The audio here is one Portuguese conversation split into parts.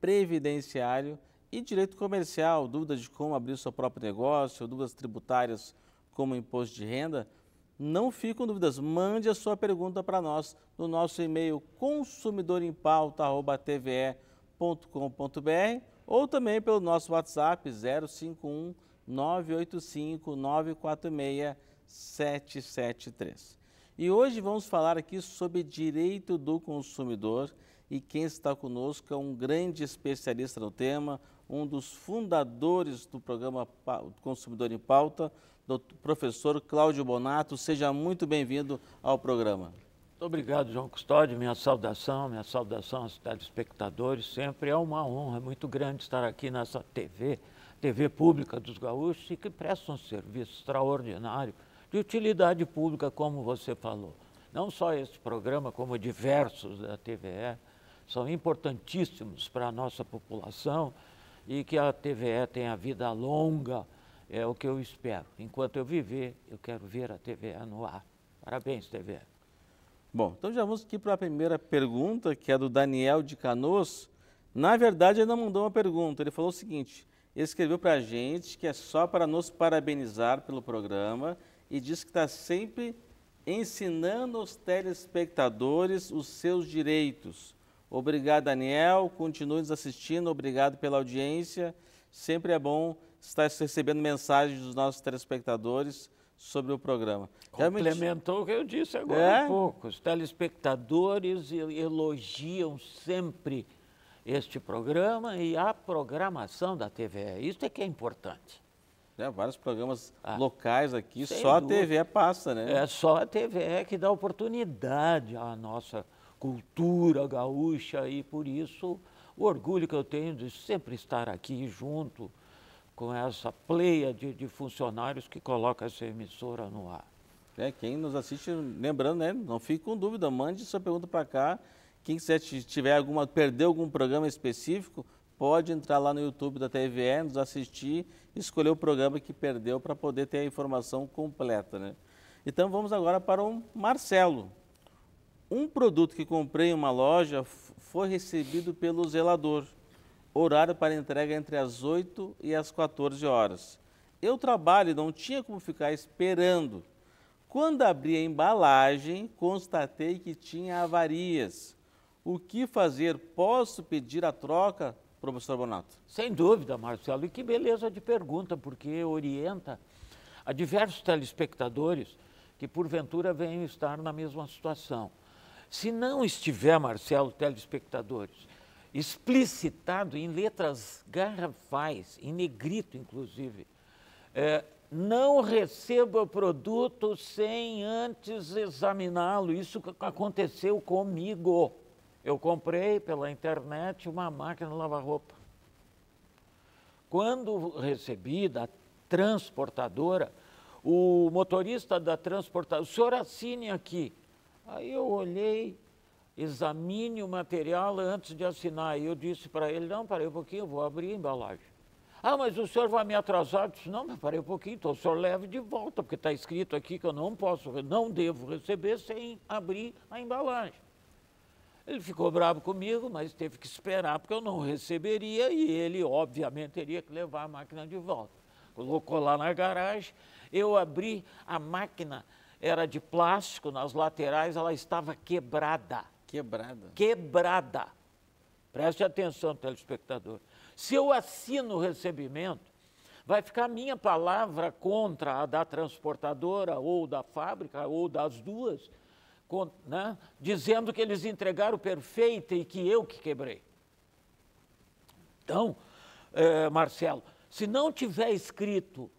previdenciário e direito comercial, dúvidas de como abrir seu próprio negócio, dúvidas tributárias como imposto de renda. Não fique com dúvidas, mande a sua pergunta para nós no nosso e-mail consumidorempauta.tve.com.br ou também pelo nosso WhatsApp 051 985 946 773. E hoje vamos falar aqui sobre direito do consumidor e quem está conosco é um grande especialista no tema, um dos fundadores do programa Consumidor em Pauta, doutor, professor Cláudio Bonato. Seja muito bem-vindo ao programa. Muito obrigado, João Custódio. Minha saudação, minha saudação aos telespectadores. Sempre é uma honra muito grande estar aqui nessa TV, TV pública dos gaúchos, e que presta um serviço extraordinário de utilidade pública, como você falou. Não só esse programa, como diversos da TVE são importantíssimos para a nossa população e que a TVE tenha vida longa, é o que eu espero. Enquanto eu viver, eu quero ver a TVE no ar. Parabéns, TVE. Bom, então já vamos aqui para a primeira pergunta, que é do Daniel de Canoas. Na verdade, ele não mandou uma pergunta, ele falou o seguinte, ele escreveu para a gente que é só para nos parabenizar pelo programa e diz que está sempre ensinando aos telespectadores os seus direitos. Obrigado, Daniel. Continue nos assistindo. Obrigado pela audiência. Sempre é bom estar recebendo mensagens dos nossos telespectadores sobre o programa. Complementou o que eu disse agora é? há pouco. Os telespectadores elogiam sempre este programa e a programação da TV. Isso é que é importante. É, vários programas ah, locais aqui, só dúvida. a TV passa, né? É só a TV que dá oportunidade à nossa cultura gaúcha e por isso o orgulho que eu tenho de sempre estar aqui junto com essa pleia de, de funcionários que coloca essa emissora no ar. É, quem nos assiste, lembrando, né, não fique com dúvida, mande sua pergunta para cá. Quem quiser tiver alguma, perdeu algum programa específico, pode entrar lá no YouTube da TVE, nos assistir, escolher o programa que perdeu para poder ter a informação completa, né? Então vamos agora para o Marcelo. Um produto que comprei em uma loja foi recebido pelo zelador. Horário para entrega é entre as 8 e as 14 horas. Eu trabalho e não tinha como ficar esperando. Quando abri a embalagem, constatei que tinha avarias. O que fazer? Posso pedir a troca, professor Bonato? Sem dúvida, Marcelo. E que beleza de pergunta, porque orienta a diversos telespectadores que porventura venham estar na mesma situação. Se não estiver, Marcelo, telespectadores, explicitado em letras garrafais, em negrito inclusive, é, não receba o produto sem antes examiná-lo. Isso aconteceu comigo. Eu comprei pela internet uma máquina de lavar roupa. Quando recebi da transportadora, o motorista da transportadora, o senhor assine aqui, Aí eu olhei, examine o material antes de assinar. E eu disse para ele, não, parei um pouquinho, vou abrir a embalagem. Ah, mas o senhor vai me atrasar? Eu disse, não, mas parei um pouquinho, então o senhor leve de volta, porque está escrito aqui que eu não posso, não devo receber sem abrir a embalagem. Ele ficou bravo comigo, mas teve que esperar, porque eu não receberia e ele, obviamente, teria que levar a máquina de volta. Colocou lá na garagem, eu abri a máquina era de plástico, nas laterais ela estava quebrada. Quebrada. Quebrada. Preste atenção, telespectador. Se eu assino o recebimento, vai ficar minha palavra contra a da transportadora ou da fábrica ou das duas, com, né, dizendo que eles entregaram perfeita e que eu que quebrei. Então, eh, Marcelo, se não tiver escrito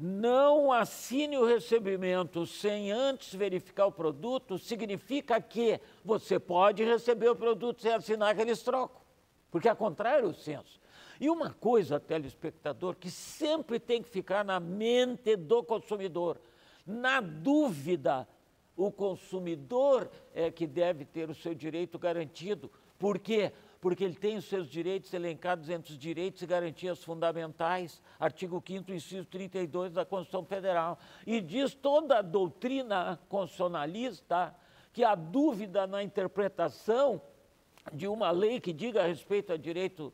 não assine o recebimento sem antes verificar o produto, significa que você pode receber o produto sem assinar aqueles trocos. porque é contrário o senso. E uma coisa, telespectador, que sempre tem que ficar na mente do consumidor, na dúvida, o consumidor é que deve ter o seu direito garantido, porque quê? porque ele tem os seus direitos elencados entre os direitos e garantias fundamentais, artigo 5 inciso 32 da Constituição Federal. E diz toda a doutrina constitucionalista que a dúvida na interpretação de uma lei que diga a respeito a direito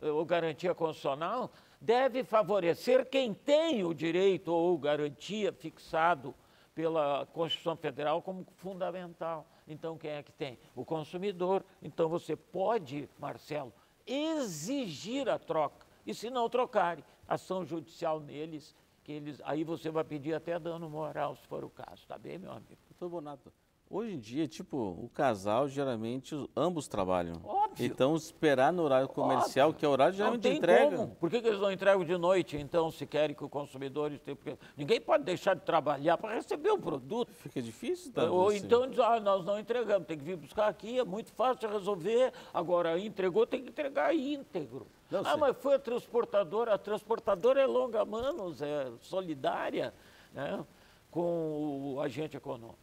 eh, ou garantia constitucional deve favorecer quem tem o direito ou garantia fixado pela Constituição Federal como fundamental. Então quem é que tem? O consumidor. Então você pode, Marcelo, exigir a troca. E se não trocarem, ação judicial neles, que eles aí você vai pedir até dano moral, se for o caso, tá bem, meu amigo? Doutor Bonato, Hoje em dia, tipo, o casal geralmente ambos trabalham. Óbvio. Então, esperar no horário comercial, Óbvio. que é o horário geralmente não tem entrega. Como. Por que, que, eles não entregam de noite, então, se querem que o consumidor esteja. Porque ninguém pode deixar de trabalhar para receber o produto. Fica difícil, tá? Ou assim. então diz, ah, nós não entregamos, tem que vir buscar aqui, é muito fácil resolver. Agora, entregou, tem que entregar íntegro. Não, ah, sim. mas foi a transportadora, a transportadora é longa manos, é solidária né, com o agente econômico.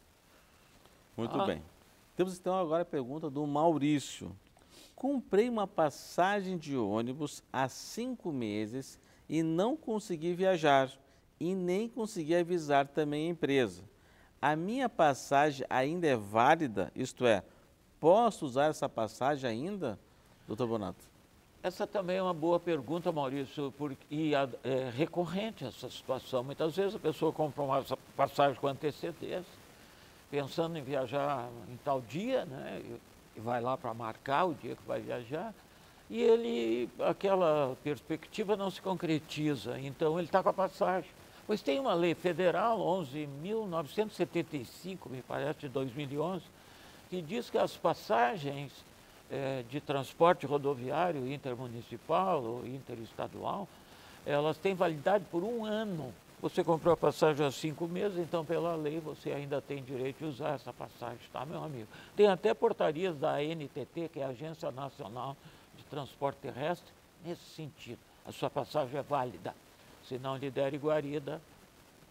Muito ah. bem. Temos então agora a pergunta do Maurício. Comprei uma passagem de ônibus há cinco meses e não consegui viajar e nem consegui avisar também a empresa. A minha passagem ainda é válida? Isto é, posso usar essa passagem ainda, doutor Bonato? Essa também é uma boa pergunta, Maurício, porque, e é recorrente essa situação. Muitas vezes a pessoa compra uma passagem com antecedência pensando em viajar em tal dia, né? E vai lá para marcar o dia que vai viajar. E ele, aquela perspectiva não se concretiza, então ele está com a passagem. Pois tem uma lei federal, 11.975, me parece, de 2011, que diz que as passagens eh, de transporte rodoviário intermunicipal ou interestadual, elas têm validade por um ano. Você comprou a passagem há cinco meses, então, pela lei, você ainda tem direito de usar essa passagem, tá, meu amigo? Tem até portarias da ANTT, que é a Agência Nacional de Transporte Terrestre, nesse sentido. A sua passagem é válida. Se não lhe der iguarida,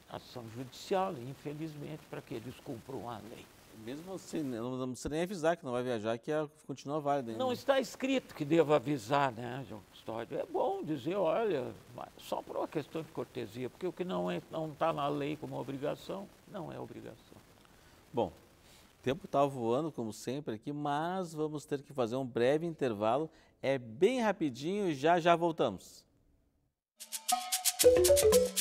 ação judicial, infelizmente, para que eles cumpram a lei. Mesmo assim, né, não, não precisa nem avisar que não vai viajar, que é continua válida. Ainda. Não está escrito que devo avisar, né, João Custódio? É bom dizer, olha, só por uma questão de cortesia, porque o que não é, não está na lei como obrigação, não é obrigação. Bom, o tempo está voando, como sempre, aqui, mas vamos ter que fazer um breve intervalo. É bem rapidinho, e já já voltamos. Música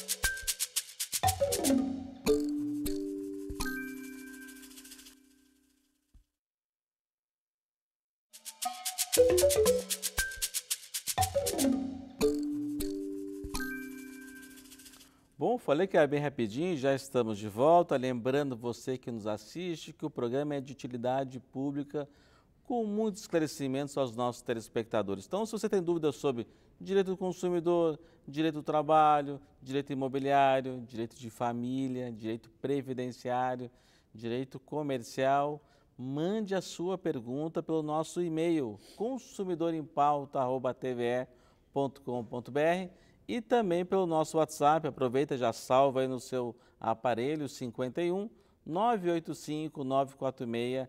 falei que era é bem rapidinho, já estamos de volta. Lembrando você que nos assiste que o programa é de utilidade pública com muitos esclarecimentos aos nossos telespectadores. Então, se você tem dúvidas sobre direito do consumidor, direito do trabalho, direito imobiliário, direito de família, direito previdenciário, direito comercial, mande a sua pergunta pelo nosso e-mail consumidorempauta.tve.com.br e também pelo nosso WhatsApp. Aproveita, já salva aí no seu aparelho 51 985 946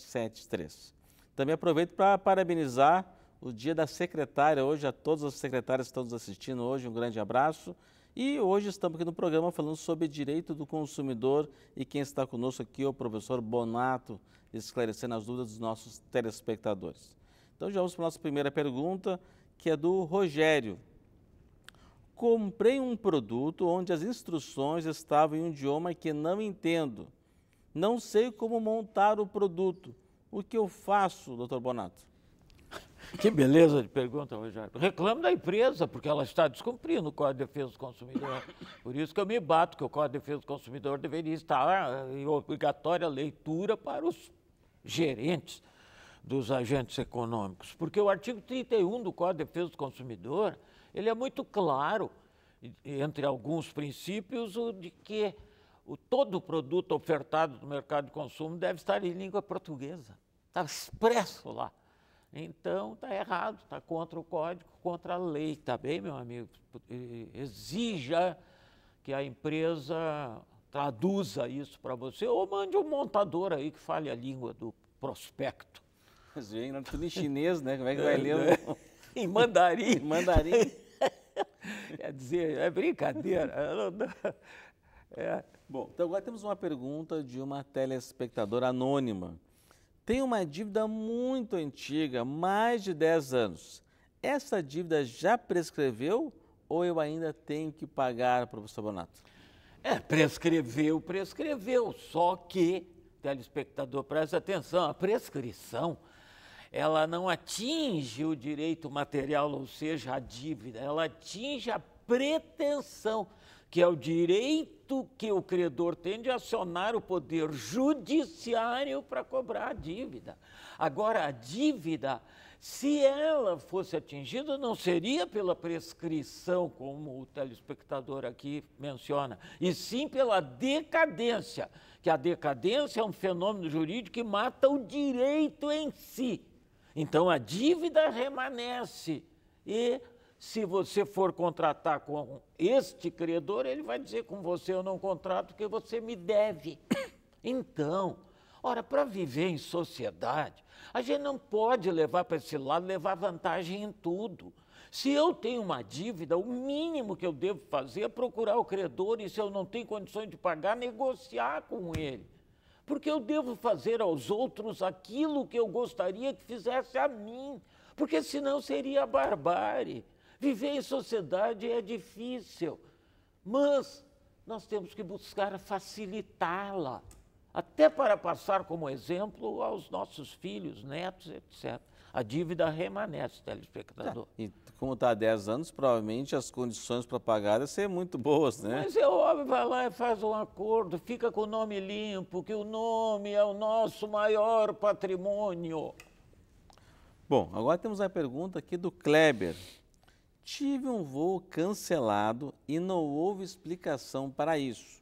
773. Também aproveito para parabenizar o dia da secretária hoje, a todas as secretárias que estão nos assistindo hoje, um grande abraço. E hoje estamos aqui no programa falando sobre direito do consumidor e quem está conosco aqui é o professor Bonato, esclarecendo as dúvidas dos nossos telespectadores. Então já vamos para a nossa primeira pergunta, que é do Rogério comprei um produto onde as instruções estavam em um idioma que não entendo. Não sei como montar o produto. O que eu faço, doutor Bonato? Que beleza de pergunta, Rogério. Reclamo da empresa, porque ela está descumprindo o Código de Defesa do Consumidor. Por isso que eu me bato que o Código de Defesa do Consumidor deveria estar ah, em obrigatória leitura para os gerentes dos agentes econômicos. Porque o artigo 31 do Código de Defesa do Consumidor ele é muito claro, entre alguns princípios, o de que o, todo produto ofertado no mercado de consumo deve estar em língua portuguesa. Está expresso lá. Então, está errado, está contra o código, contra a lei, está bem, meu amigo? Exija que a empresa traduza isso para você ou mande um montador aí que fale a língua do prospecto. Mas vem tudo em chinês, né? Como é que vai é, ler? Né? em mandarim. Em mandarim. Quer dizer, é brincadeira. É. Bom, então agora temos uma pergunta de uma telespectadora anônima. Tem uma dívida muito antiga, mais de 10 anos. Essa dívida já prescreveu ou eu ainda tenho que pagar, professor Bonato? É, prescreveu, prescreveu, só que, telespectador, preste atenção, a prescrição ela não atinge o direito material, ou seja, a dívida, ela atinge a pretensão, que é o direito que o credor tem de acionar o poder judiciário para cobrar a dívida. Agora, a dívida, se ela fosse atingida, não seria pela prescrição, como o telespectador aqui menciona, e sim pela decadência, que a decadência é um fenômeno jurídico que mata o direito em si. Então a dívida remanesce. E se você for contratar com este credor, ele vai dizer com você eu não contrato porque você me deve. Então, ora, para viver em sociedade, a gente não pode levar para esse lado, levar vantagem em tudo. Se eu tenho uma dívida, o mínimo que eu devo fazer é procurar o credor e, se eu não tenho condições de pagar, negociar com ele. Porque eu devo fazer aos outros aquilo que eu gostaria que fizesse a mim, porque senão seria barbárie. Viver em sociedade é difícil, mas nós temos que buscar facilitá-la, até para passar como exemplo aos nossos filhos, netos, etc a dívida remanece, telespectador. Tá, tá, e como está há 10 anos, provavelmente as condições para pagar devem ser muito boas, né? Mas é óbvio, vai lá e faz um acordo, fica com o nome limpo, que o nome é o nosso maior patrimônio. Bom, agora temos a pergunta aqui do Kleber. Tive um voo cancelado e não houve explicação para isso.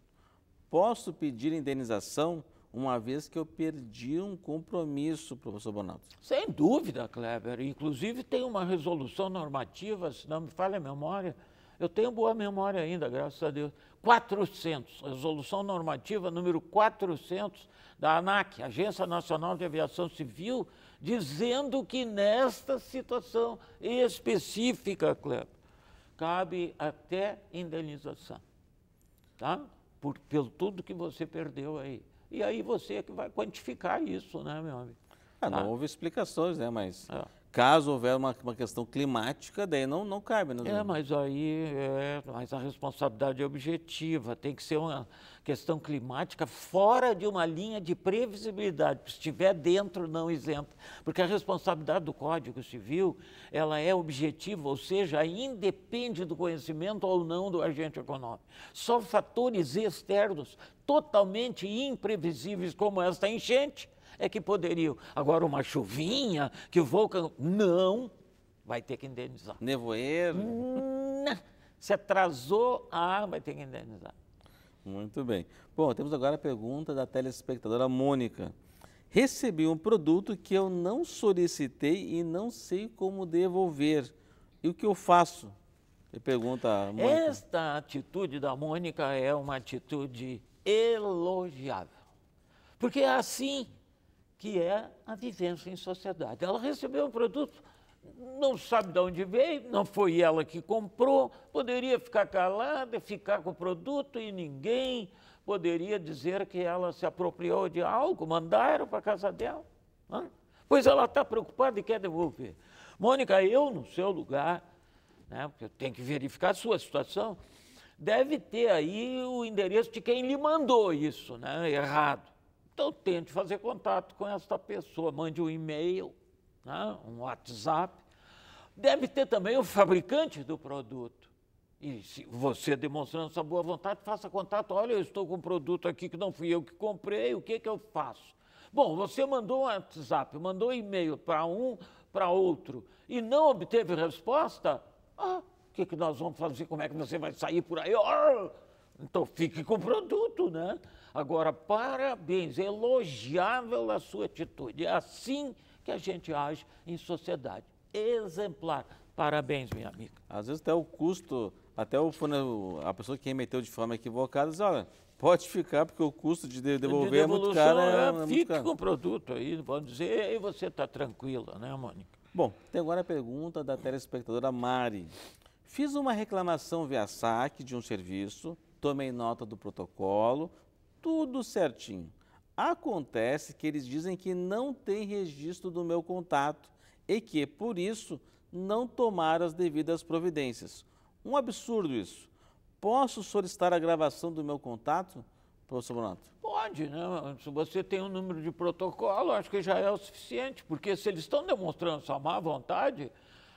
Posso pedir indenização? uma vez que eu perdi um compromisso, professor Bonato. Sem dúvida, Kleber. Inclusive tem uma resolução normativa, se não me falha a memória, eu tenho boa memória ainda, graças a Deus. 400, resolução normativa número 400 da ANAC, Agência Nacional de Aviação Civil, dizendo que nesta situação específica, Kleber, cabe até indenização, tá? Por, pelo tudo que você perdeu aí. E aí você é que vai quantificar isso, né, meu amigo? Ah, não ah. houve explicações, né? Mas é. Caso houver uma, uma questão climática, daí não, não cabe, né? É, mas aí é, mas a responsabilidade é objetiva, tem que ser uma questão climática fora de uma linha de previsibilidade. Se estiver dentro, não isenta. Porque a responsabilidade do Código Civil, ela é objetiva, ou seja, independe do conhecimento ou não do agente econômico. Só fatores externos totalmente imprevisíveis como esta enchente é que poderiam. Agora, uma chuvinha que o vulcão. Não! Vai ter que indenizar. Nevoeiro? Se atrasou a ah, vai ter que indenizar. Muito bem. Bom, temos agora a pergunta da telespectadora Mônica. Recebi um produto que eu não solicitei e não sei como devolver. E o que eu faço? E pergunta a Mônica. Esta atitude da Mônica é uma atitude elogiável. Porque é assim que é a vivência em sociedade. Ela recebeu um produto, não sabe de onde veio, não foi ela que comprou, poderia ficar calada, ficar com o produto e ninguém poderia dizer que ela se apropriou de algo, mandaram para a casa dela. Né? Pois ela está preocupada e quer devolver. Mônica, eu, no seu lugar, né, porque eu tenho que verificar a sua situação, deve ter aí o endereço de quem lhe mandou isso, né, errado. Então, tente fazer contato com esta pessoa, mande um e-mail, né, um WhatsApp. Deve ter também o fabricante do produto. E se você demonstrando sua boa vontade, faça contato. Olha, eu estou com um produto aqui que não fui eu que comprei, o que, que eu faço? Bom, você mandou um WhatsApp, mandou um e-mail para um, para outro e não obteve resposta, ah, o que, que nós vamos fazer? Como é que você vai sair por aí? Oh! Então fique com o produto, né? Agora, parabéns, é elogiável a sua atitude. É assim que a gente age em sociedade. Exemplar. Parabéns, minha amiga. Às vezes até o custo, até o, a pessoa que remeteu de forma equivocada diz, olha, pode ficar, porque o custo de devolver de é muito caro. É, é, é fique caro. com o produto aí, vamos dizer, aí você está tranquila, né, Mônica? Bom, tem agora a pergunta da telespectadora Mari. Fiz uma reclamação via saque de um serviço tomei nota do protocolo, tudo certinho. Acontece que eles dizem que não tem registro do meu contato e que, por isso, não tomaram as devidas providências. Um absurdo isso. Posso solicitar a gravação do meu contato, professor Bonato? Pode, né? Se você tem um número de protocolo, acho que já é o suficiente, porque se eles estão demonstrando sua má vontade,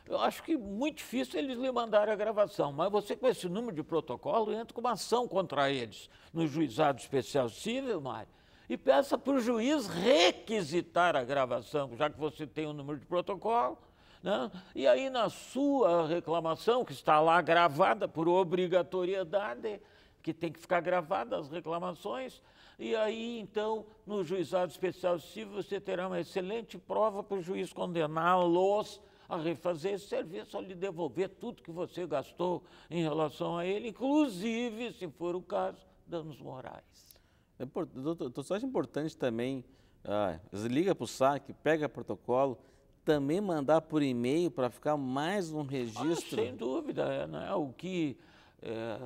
eu acho que muito difícil eles lhe mandarem a gravação, mas você, com esse número de protocolo, entra com uma ação contra eles no juizado especial civil, Mário, e peça para o juiz requisitar a gravação, já que você tem o um número de protocolo. Né? E aí, na sua reclamação, que está lá gravada por obrigatoriedade, que tem que ficar gravada as reclamações, e aí, então, no juizado especial civil, você terá uma excelente prova para o juiz condená-los a refazer esse serviço, a lhe devolver tudo que você gastou em relação a ele, inclusive, se for o caso, danos morais. É doutor, só acho é importante também, ah, liga para o SAC, pega protocolo, também mandar por e-mail para ficar mais um ah, registro? Ah, sem dúvida, é, né? o que é,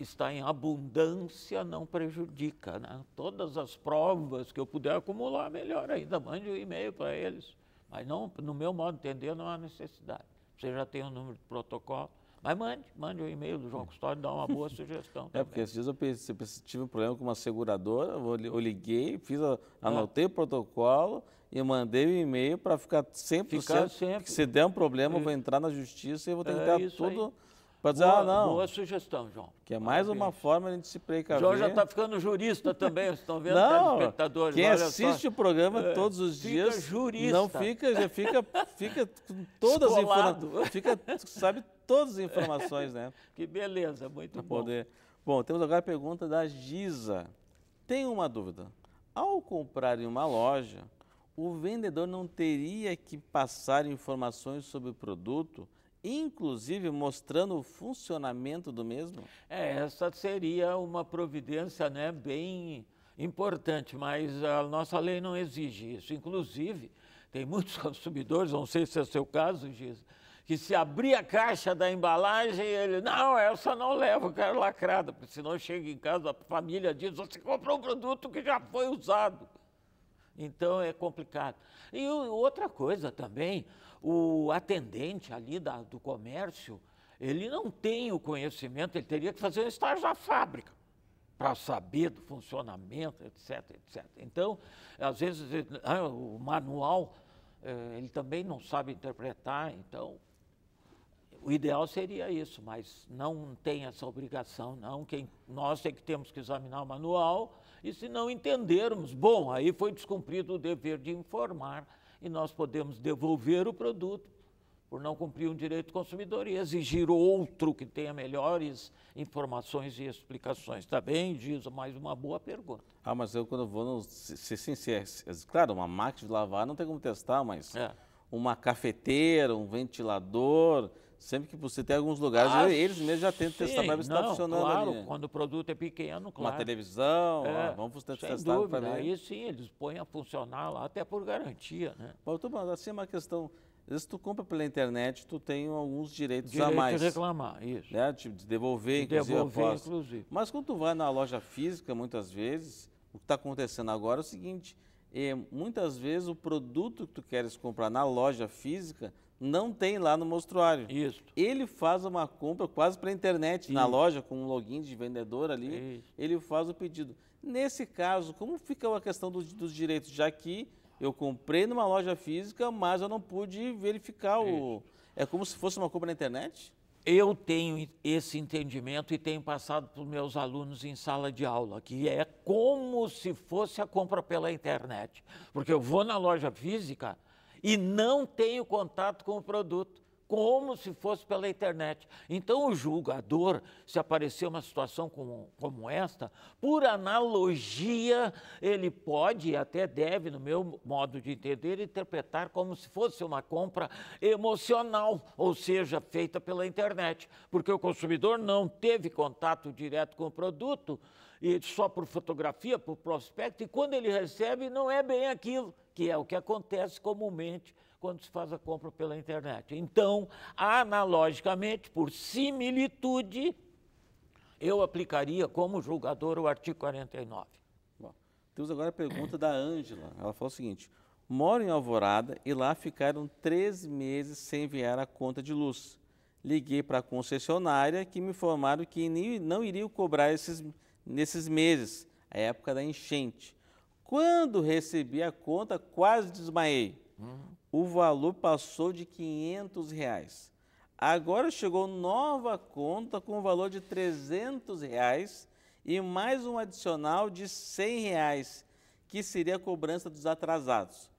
está em abundância não prejudica. Né? Todas as provas que eu puder acumular, melhor ainda, mande o um e-mail para eles. Mas não, no meu modo de entender, não há necessidade. Você já tem o um número de protocolo. Mas mande, mande o um e-mail do João Custódio, dá uma boa sugestão. Também. É, porque esses dias eu, eu tive um problema com uma seguradora, eu liguei, fiz a, ah. anotei é. o protocolo e mandei o um e-mail para ficar 100%, ficar sempre. que se der um problema eu vou é. entrar na justiça e vou tentar é tudo... Aí Pode dizer, boa, ah, não. Boa sugestão, João. Que é mais uma forma de a gente se precaver. João já está ficando jurista também, vocês estão vendo, não, telespectadores. Tá quem assiste só. o programa é, todos os fica dias. jurista. Não fica, já fica, fica com todas Escolado. as informações. Fica, sabe todas as informações, né? Que beleza, muito bom. Poder. Bom, temos agora a pergunta da Giza. Tem uma dúvida. Ao comprar em uma loja, o vendedor não teria que passar informações sobre o produto inclusive mostrando o funcionamento do mesmo? É, essa seria uma providência né, bem importante, mas a nossa lei não exige isso. Inclusive, tem muitos consumidores, não sei se é o seu caso, Giz, que se abrir a caixa da embalagem, ele, não, essa não leva, eu quero lacrada, porque senão chega em casa, a família diz, você comprou um produto que já foi usado. Então é complicado. E outra coisa também, o atendente ali da, do comércio, ele não tem o conhecimento, ele teria que fazer um estágio na fábrica para saber do funcionamento, etc, etc. Então, às vezes, ah, o manual, eh, ele também não sabe interpretar, então, o ideal seria isso, mas não tem essa obrigação, não. Quem, nós é que temos que examinar o manual e se não entendermos, bom, aí foi descumprido o dever de informar e nós podemos devolver o produto por não cumprir um direito do consumidor e exigir outro que tenha melhores informações e explicações. Está bem, diz mais uma boa pergunta. Ah, mas eu quando vou, não, se, se, se, se, claro, uma máquina de lavar não tem como testar, mas é. uma cafeteira, um ventilador, Sempre que você tem alguns lugares, ah, eles mesmos já tentam sim, testar para ver se está funcionando claro, ali. quando o produto é pequeno, claro. Uma televisão, é, ó, vamos testar dúvida, para ver. Aí sim, eles põem a funcionar lá até por garantia, né? Mas, mas assim é uma questão... Às vezes tu compra pela internet, tu tem alguns direitos Direito a mais. Direito de reclamar, isso. Né? De devolver, de inclusive, devolver, inclusive. Mas quando tu vai na loja física, muitas vezes, o que está acontecendo agora é o seguinte e muitas vezes o produto que tu queres comprar na loja física não tem lá no mostruário. Isso. Ele faz uma compra quase para a internet, na loja, com um login de vendedor ali, Isso. ele faz o pedido. Nesse caso, como fica a questão do, dos direitos? Já que eu comprei numa loja física, mas eu não pude verificar Isso. o. É como se fosse uma compra na internet? Eu tenho esse entendimento e tenho passado para os meus alunos em sala de aula, que é como se fosse a compra pela internet. Porque eu vou na loja física e não tenho contato com o produto como se fosse pela internet. Então, o julgador, se aparecer uma situação como, como esta, por analogia, ele pode e até deve, no meu modo de entender, interpretar como se fosse uma compra emocional, ou seja, feita pela internet, porque o consumidor não teve contato direto com o produto e só por fotografia, por prospecto, e quando ele recebe, não é bem aquilo que é o que acontece comumente quando se faz a compra pela internet. Então, analogicamente, por similitude, eu aplicaria como julgador o artigo 49. Bom, temos agora a pergunta da Ângela. Ela falou o seguinte: moro em Alvorada e lá ficaram três meses sem enviar a conta de luz. Liguei para a concessionária que me informaram que nem, não iriam cobrar esses, nesses meses, a época da enchente. Quando recebi a conta, quase desmaiei. Uhum. O valor passou de 500 reais. Agora chegou nova conta com o valor de 300 reais e mais um adicional de 100 reais, que seria a cobrança dos atrasados.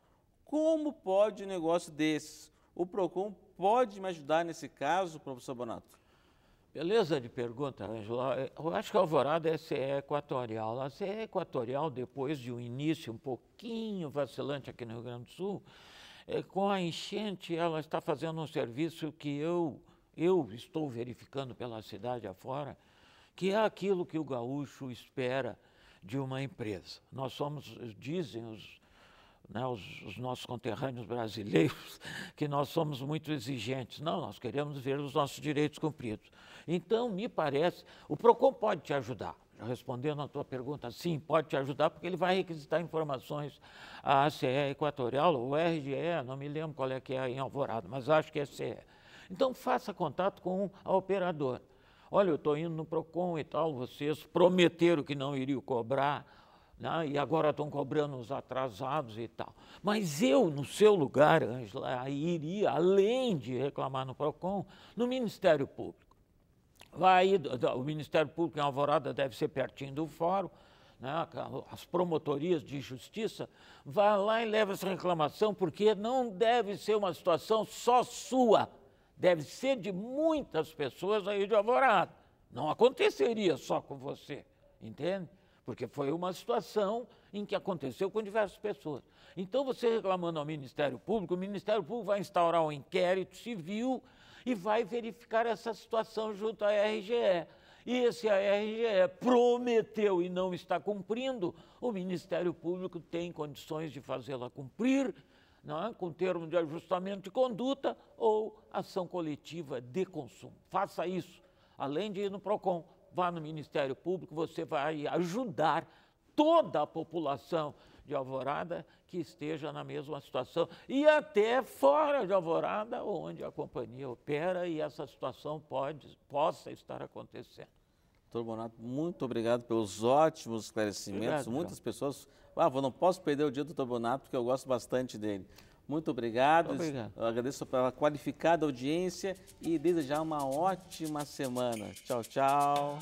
Como pode um negócio desses? O PROCON pode me ajudar nesse caso, professor Bonato? Beleza de pergunta, Angela. Ah, é, eu acho que a alvorada é CE equatorial. A CE equatorial, depois de um início um pouquinho vacilante aqui no Rio Grande do Sul, é, com a enchente, ela está fazendo um serviço que eu, eu estou verificando pela cidade afora, que é aquilo que o gaúcho espera de uma empresa. Nós somos, dizem os né, os, os, nossos conterrâneos brasileiros, que nós somos muito exigentes. Não, nós queremos ver os nossos direitos cumpridos. Então, me parece, o PROCON pode te ajudar. Respondendo à tua pergunta, sim, pode te ajudar, porque ele vai requisitar informações à CE Equatorial ou RGE, não me lembro qual é que é em Alvorada, mas acho que é CE. Então, faça contato com a operadora. Olha, eu estou indo no PROCON e tal, vocês prometeram que não iriam cobrar né? e agora estão cobrando os atrasados e tal. Mas eu, no seu lugar, Angela, iria, além de reclamar no PROCON, no Ministério Público. Vai, o Ministério Público em Alvorada deve ser pertinho do fórum, né? as promotorias de justiça, vai lá e leva essa reclamação, porque não deve ser uma situação só sua, deve ser de muitas pessoas aí de Alvorada. Não aconteceria só com você, entende? porque foi uma situação em que aconteceu com diversas pessoas. Então, você reclamando ao Ministério Público, o Ministério Público vai instaurar um inquérito civil e vai verificar essa situação junto à RGE. E esse RGE prometeu e não está cumprindo, o Ministério Público tem condições de fazê-la cumprir, é? com termo de ajustamento de conduta ou ação coletiva de consumo. Faça isso, além de ir no PROCON, vá no Ministério Público, você vai ajudar toda a população de Alvorada que esteja na mesma situação e até fora de Alvorada, onde a companhia opera e essa situação pode, possa estar acontecendo. Doutor Bonato, muito obrigado pelos ótimos esclarecimentos. Obrigado, Muitas pessoas. Ah, não posso perder o dia do doutor Bonato, porque eu gosto bastante dele. Muito obrigado. obrigado. Eu agradeço pela qualificada audiência e desejar uma ótima semana. Tchau, tchau.